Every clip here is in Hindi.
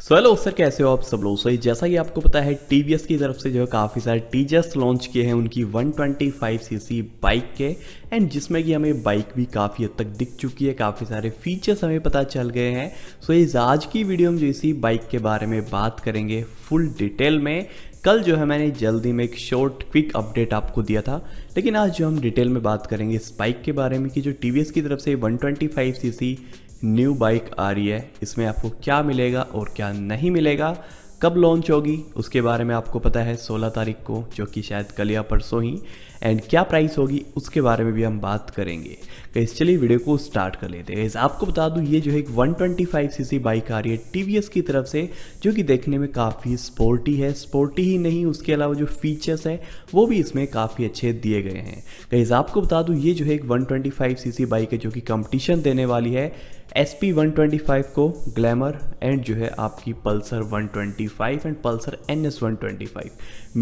सो हेलो सर कैसे हो आप सब लोग सही जैसा कि आपको पता है टी की तरफ से जो है काफ़ी सारे टीजर्स लॉन्च किए हैं उनकी 125 सीसी बाइक के एंड जिसमें कि हमें बाइक भी काफ़ी हद तक दिख चुकी है काफ़ी सारे फीचर्स हमें पता चल गए हैं सो so, इस आज की वीडियो में जो इसी बाइक के बारे में बात करेंगे फुल डिटेल में कल जो है मैंने जल्दी में एक शॉर्ट क्विक अपडेट आपको दिया था लेकिन आज जो हम डिटेल में बात करेंगे स्पाइक के बारे में कि जो टी की तरफ से 125 सीसी न्यू बाइक आ रही है इसमें आपको क्या मिलेगा और क्या नहीं मिलेगा कब लॉन्च होगी उसके बारे में आपको पता है 16 तारीख को जो कि शायद कल या परसों ही एंड क्या प्राइस होगी उसके बारे में भी हम बात करेंगे गैस चलिए वीडियो को स्टार्ट कर लेते हैं आपको बता दूं ये जो है एक 125 सीसी बाइक आ रही है टीवीएस की तरफ से जो कि देखने में काफ़ी स्पोर्टी है स्पोर्टी ही नहीं उसके अलावा जो फीचर्स है वो भी इसमें काफ़ी अच्छे दिए गए हैं गैस आपको बता दूँ ये जो है एक वन सीसी बाइक है जो कि कंपटिशन देने वाली है S P one twenty five को ग्लैमर एंड जो है आपकी Pulsar one twenty five and Pulsar N S one twenty five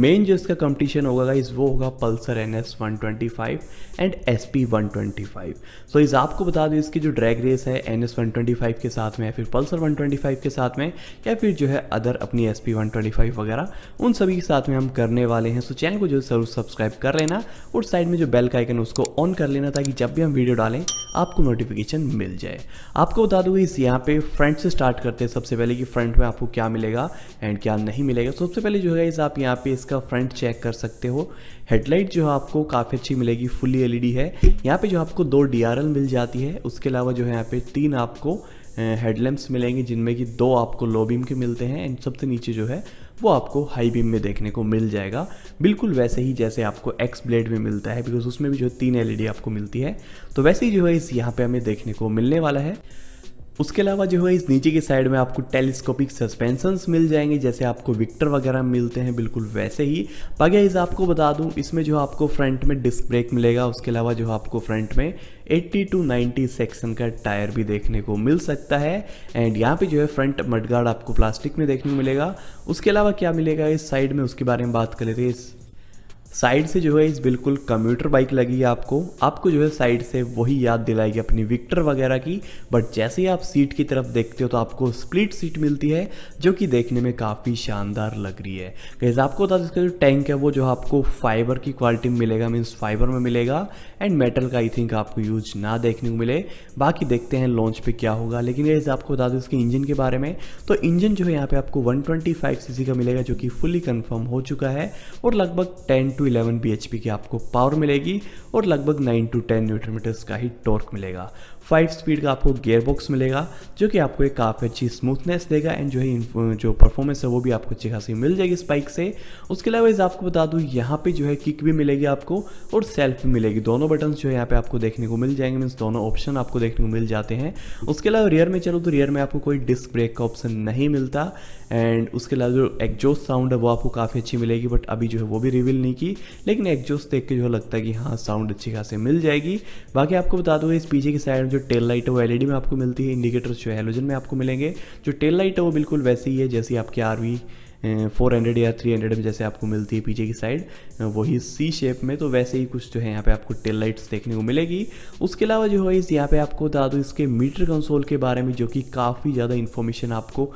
मेन जो इसका कंपटीशन होगा गाइज वो होगा Pulsar N S one twenty five and S P one twenty five so इस आपको बता दें इसकी जो ड्रैग रेस है N S one twenty five के साथ में या फिर पल्सर वन ट्वेंटी फाइव के साथ में या फिर जो है अदर अपनी S P one twenty five वगैरह उन सभी के साथ में हम करने वाले हैं सो so, चैनल को जो जरूर सब्सक्राइब कर लेना और साइड में जो बेल का आइकन उसको ऑन कर लेना ताकि जब भी हम वीडियो डालें आपको नोटिफिकेशन मिल जाए आपको बता दूँ इस यहाँ पे फ्रंट से स्टार्ट करते हैं सबसे पहले कि फ्रंट में आपको क्या मिलेगा एंड क्या नहीं मिलेगा सबसे पहले जो है इस आप यहाँ पे इसका फ्रंट चेक कर सकते हो हेडलाइट जो है आपको काफ़ी अच्छी मिलेगी फुली एलईडी e है यहाँ पे जो आपको दो डी मिल जाती है उसके अलावा जो है यहाँ पे तीन आपको हेडलैम्प्स मिलेंगे जिनमें कि दो आपको लोबीम के मिलते हैं एंड सबसे नीचे जो है वो आपको हाई बीम में देखने को मिल जाएगा बिल्कुल वैसे ही जैसे आपको एक्स ब्लेड में मिलता है बिकॉज उसमें भी जो तीन एल आपको मिलती है तो वैसे ही जो है इस यहाँ पर हमें देखने को मिलने वाला है उसके अलावा जो है इस नीचे की साइड में आपको टेलीस्कोपिक सस्पेंशन मिल जाएंगे जैसे आपको विक्टर वगैरह मिलते हैं बिल्कुल वैसे ही बाकी इस आपको बता दूं इसमें जो आपको फ्रंट में डिस्क ब्रेक मिलेगा उसके अलावा जो आपको फ्रंट में 80 टू 90 सेक्शन का टायर भी देखने को मिल सकता है एंड यहाँ पे जो है फ्रंट मडगार्ड आपको प्लास्टिक में देखने को मिलेगा उसके अलावा क्या मिलेगा इस साइड में उसके बारे में बात कर लेते हैं साइड से जो है इस बिल्कुल कम्यूटर बाइक लगी है आपको आपको जो है साइड से वही याद दिलाएगी अपनी विक्टर वगैरह की बट जैसे ही आप सीट की तरफ देखते हो तो आपको स्प्लिट सीट मिलती है जो कि देखने में काफ़ी शानदार लग रही है कैसे आपको बता दें इसका जो टैंक है वो जो आपको फाइबर की क्वालिटी में मिलेगा मीन्स फाइबर में मिलेगा एंड मेटल का आई थिंक आपको यूज ना देखने को मिले बाकी देखते हैं लॉन्च पर क्या होगा लेकिन कैसे आपको बता दें इसके इंजन के बारे में तो इंजन जो है यहाँ पर आपको वन ट्वेंटी का मिलेगा जो कि फुली कन्फर्म हो चुका है और लगभग टेन टू 11 bhp की आपको पावर मिलेगी और लगभग 9 टू 10 न्यूटन मीटर्स का ही टॉर्क मिलेगा फाइव स्पीड का आपको गेयर बॉक्स मिलेगा जो कि आपको एक काफ़ी अच्छी स्मूथनेस देगा एंड जो है जो परफॉर्मेंस है वो भी आपको अच्छी खासी मिल जाएगी इस बाइक से उसके अलावा इस आपको बता दूँ यहाँ पे जो है किक भी मिलेगी आपको और सेल्फ भी मिलेगी दोनों बटन जो है यहाँ पे आपको देखने को मिल जाएंगे मीन्स दोनों ऑप्शन आपको देखने को मिल जाते हैं उसके अलावा रियर में चलो तो रियर में आपको कोई डिस्क ब्रेक का ऑप्शन नहीं मिलता एंड उसके अलावा जो एक्जोस्ट साउंड है वो आपको काफ़ी अच्छी मिलेगी बट अभी जो है वो भी रिवील नहीं की की लेकिन एग्जॉस्ट देख के जो लगता है कि हाँ साउंड अच्छी खासी मिल जाएगी बाकी आपको बता दूँ इस पीछे की साइड जो टेल लाइट है वो एलईडी में आपको मिलती है इंडिकेटर जो हेलोजन में आपको मिलेंगे जो टेल लाइट है वो बिल्कुल वैसी ही है जैसी आपकी आर फोर हंड्रेड या 300 में जैसे आपको मिलती है पीछे की साइड वही सी शेप में तो वैसे ही कुछ जो है यहाँ पे आपको टेल लाइट्स देखने को मिलेगी उसके अलावा जो है इस यहाँ पे आपको बता दूँ इसके मीटर कंसोल के बारे में जो कि काफ़ी ज़्यादा इन्फॉर्मेशन आपको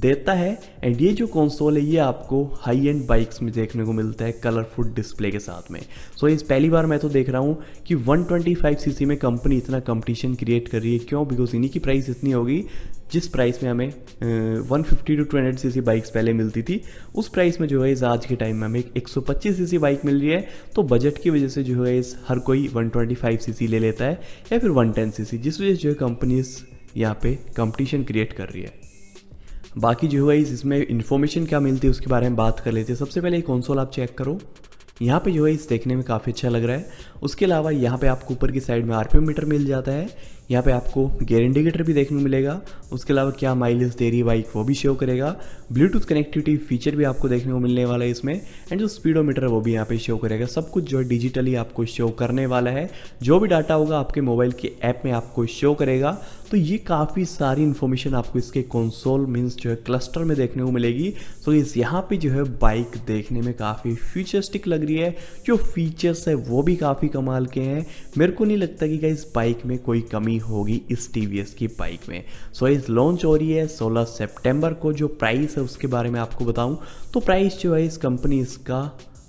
देता है एंड ये जो कंसोल है ये आपको हाई एंड बाइक्स में देखने को मिलता है कलरफुल डिस्प्ले के साथ में सो so, इस पहली बार मैं तो देख रहा हूँ कि 125 सीसी में कंपनी इतना कंपटीशन क्रिएट कर रही है क्यों बिकॉज इन्हीं की प्राइस इतनी होगी जिस प्राइस में हमें one fifty two two hundred C bikes पहले मिलती थी उस प्राइस में जो है इस आज के टाइम में हमें एक सौ पच्चीस सी बाइक मिल रही है तो बजट की वजह से जो है इस हर कोई वन ट्वेंटी फाइव सी ले लेता है या फिर वन टेन सी जिस वजह से जो है कंपनीज यहाँ पे कंपटीशन क्रिएट कर रही है बाकी जो है इसमें इन्फॉर्मेशन क्या मिलती है उसके बारे में बात कर लेते हैं सबसे पहले कौनसोल आप चेक करो यहाँ पे जो है इस देखने में काफ़ी अच्छा लग रहा है उसके अलावा यहाँ पे आपको ऊपर की साइड में आर मीटर मिल जाता है यहाँ पे आपको गेयर इंडिकेटर भी देखने को मिलेगा उसके अलावा क्या माइलेज दे रही बाइक वो भी शो करेगा ब्लूटूथ कनेक्टिविटी फीचर भी आपको देखने को मिलने वाला है इसमें एंड जो स्पीडोमीटर है वो भी यहाँ पे शो करेगा सब कुछ जो है डिजिटली आपको शो करने वाला है जो भी डाटा होगा आपके मोबाइल के ऐप में आपको शो करेगा तो ये काफ़ी सारी इन्फॉर्मेशन आपको इसके कंसोल मीन्स जो है क्लस्टर में देखने को मिलेगी तो इस यहाँ पे जो है बाइक देखने में काफ़ी फ्यूचरिस्टिक लग रही है जो फीचर्स है वो भी काफ़ी कमाल के हैं मेरे को नहीं लगता कि इस बाइक में कोई कमी होगी इस टी की बाइक में सो इस लॉन्च हो रही है सोलह सेप्टेम्बर को जो प्राइस है उसके बारे में आपको बताऊँ तो प्राइस जो है इस कंपनी इसका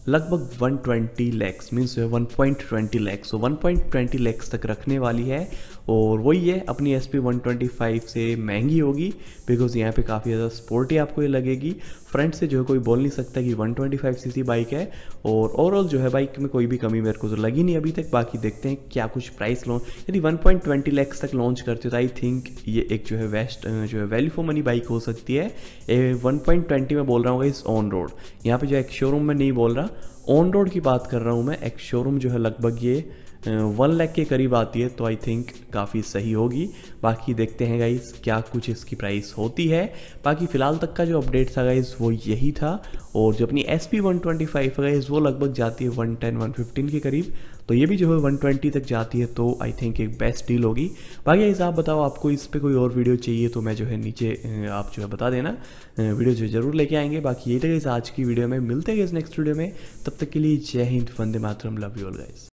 लगभग 120 lakhs means one point twenty lakhs one point twenty lakhs तक रखने वाली है और वही है अपनी एस पी से महंगी होगी बिकॉज यहाँ पे काफ़ी ज़्यादा स्पोर्टी आपको ये लगेगी फ्रंट से जो है कोई बोल नहीं सकता कि 125 सी बाइक है और ओवरऑल जो है बाइक में कोई भी कमी मेरे को तो लगी नहीं अभी तक बाकी देखते हैं क्या कुछ प्राइस लॉन्च यदि वन ट्वेंटी लैक्स तक लॉन्च करते हो तो आई थिंक ये एक जो है वेस्ट जो है वैल्यू फॉर मनी बाइक हो सकती है पॉइंट ट्वेंटी में बोल रहा हूँ इस ऑन रोड यहाँ पे जो है एक शोरूम में नहीं बोल रहा ऑन रोड की बात कर रहा हूँ मैं एक शोरूम जो है लगभग ये वन लैख के करीब आती है तो आई थिंक काफ़ी सही होगी बाकी देखते हैं गाइज क्या कुछ इसकी प्राइस होती है बाकी फ़िलहाल तक का जो अपडेट था गाइज वो यही था और जो अपनी S P one twenty five है गाइज वो लगभग जाती है वन टेन वन फिफ्टीन के करीब तो ये भी जो है 120 तक जाती है तो आई थिंक एक बेस्ट डील होगी बाकी गाइज आप बताओ आपको इस पर कोई और वीडियो चाहिए तो मैं जो है नीचे आप जो है बता देना वीडियो जो जरूर लेके आएंगे बाकी ये तो गाइज आज की वीडियो में मिलते हैं इस नेक्स्ट वीडियो में तब तक के लिए जय हिंद वंदे मातरम लव यू ऑल गाइज